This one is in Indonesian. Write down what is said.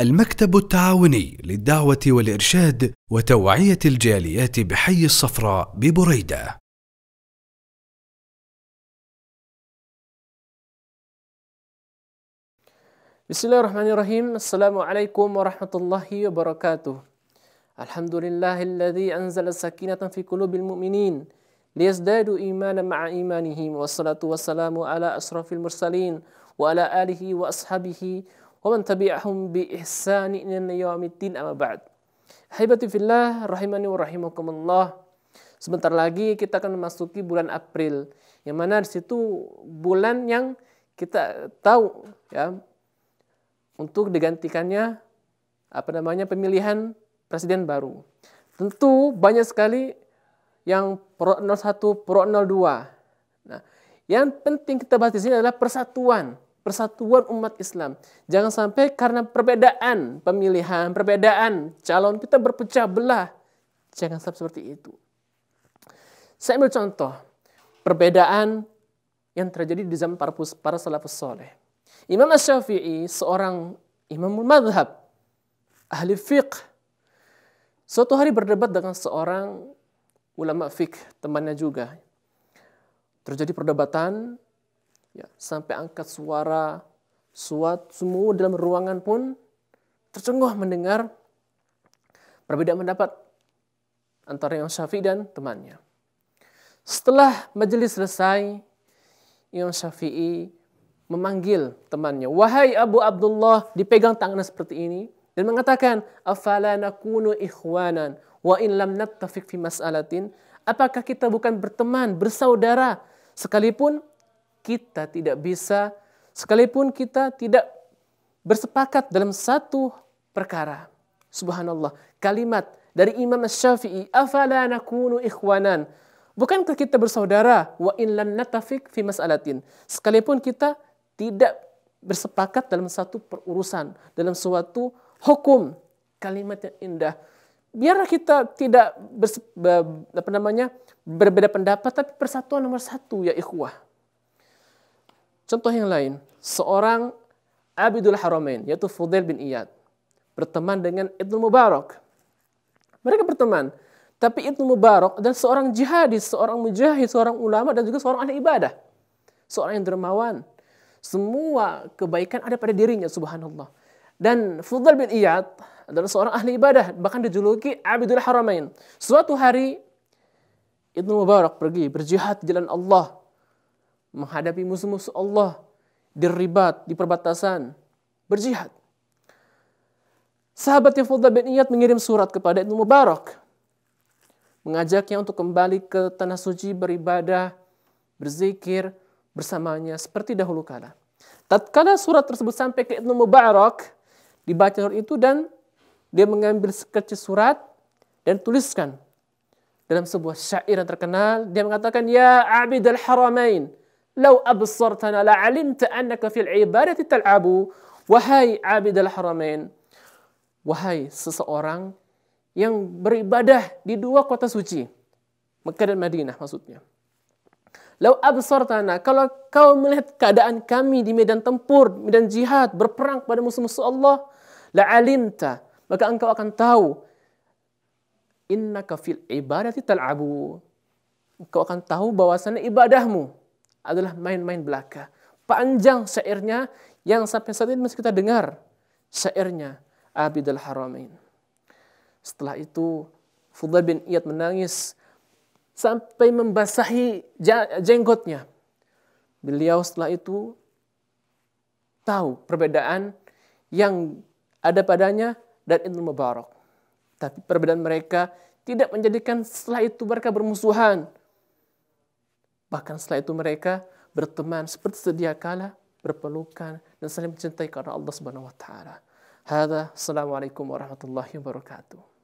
المكتب التعاوني للدعوة والإرشاد وتوعية الجاليات بحي الصفراء ببريدة بسم الله الرحمن الرحيم السلام عليكم ورحمة الله وبركاته الحمد لله الذي أنزل السكينة في قلوب المؤمنين ليزدادوا إيمانا مع إيمانهم والصلاة والسلام على أشرف المرسلين وعلى آله وأصحابه ومن تبعهم بإحسان إلى يوم الدين أما بعد Haibati fillah rahimani wa rahimakumullah. Sebentar lagi kita akan memasuki bulan April yang mana di situ bulan yang kita tahu ya untuk digantikannya apa namanya pemilihan presiden baru. Tentu banyak sekali yang pro 01, pro 02. Nah, yang penting kita bahas di sini adalah persatuan persatuan umat Islam. Jangan sampai karena perbedaan pemilihan, perbedaan calon kita berpecah belah. Jangan sampai seperti itu. Saya ambil contoh perbedaan yang terjadi di zaman para, para salafus soleh. Imam Syafi'i seorang imam madhab, ahli fiqh. Suatu hari berdebat dengan seorang ulama fiqh, temannya juga. Terjadi perdebatan, ya, sampai angkat suara, suat, semua dalam ruangan pun tercengoh mendengar perbedaan pendapat antara Imam Syafi'i dan temannya. Setelah majelis selesai, Imam Syafi'i memanggil temannya, "Wahai Abu Abdullah," dipegang tangannya seperti ini dan mengatakan, "Afala nakunu ikhwanan wa in lam nattafiq fi mas'alatin?" Apakah kita bukan berteman, bersaudara sekalipun kita tidak bisa, sekalipun kita tidak bersepakat dalam satu perkara. Subhanallah, kalimat dari Imam Syafi'i, afala nakunu ikhwanan. Bukankah kita bersaudara? Wa in lam natafiq fi mas'alatin. Sekalipun kita tidak bersepakat dalam satu perurusan, dalam suatu hukum. Kalimat yang indah. Biarlah kita tidak apa namanya, berbeda pendapat, tapi persatuan nomor satu ya ikhwah. Contoh yang lain, seorang Abidul Haramain, yaitu Fudail bin Iyad, berteman dengan Ibnu Mubarak. Mereka berteman, tapi Ibnu Mubarak dan seorang jihadis, seorang mujahid, seorang ulama, dan juga seorang ahli ibadah. Seorang yang dermawan. Semua kebaikan ada pada dirinya, subhanallah. Dan Fudail bin Iyad adalah seorang ahli ibadah, bahkan dijuluki Abidul Haramain. Suatu hari, Ibnu Mubarak pergi berjihad di jalan Allah menghadapi musuh-musuh Allah di ribat, di perbatasan, berjihad. Sahabat Fulda bin Iyad mengirim surat kepada Ibnu Mubarak mengajaknya untuk kembali ke tanah suci beribadah, berzikir bersamanya seperti dahulu kala. Tatkala surat tersebut sampai ke Ibnu Mubarak, dibaca surat itu dan dia mengambil sekecil surat dan tuliskan dalam sebuah syair yang terkenal, dia mengatakan, Ya Abid al-Haramain, لو أبصرتنا لعلمت أنك fil العبادة تلعب Wahai abidal haramain. Wahai seseorang yang beribadah di dua kota suci. Mekah dan Madinah maksudnya. Lau absartana, kalau kau melihat keadaan kami di medan tempur, medan jihad, berperang pada musuh-musuh Allah, la alimta, maka engkau akan tahu innaka fil ibadati tal'abu. Engkau akan tahu bahwasannya ibadahmu adalah main-main belaka. Panjang syairnya yang sampai saat ini masih kita dengar syairnya Abidul Haramain. Setelah itu Fudhal bin Iyad menangis sampai membasahi jenggotnya. Beliau setelah itu tahu perbedaan yang ada padanya dan Ibnu Mubarak. Tapi perbedaan mereka tidak menjadikan setelah itu mereka bermusuhan. Bahkan setelah itu mereka berteman seperti sedia kala, berpelukan dan saling mencintai karena Allah Subhanahu wa taala. Hada assalamualaikum warahmatullahi wabarakatuh.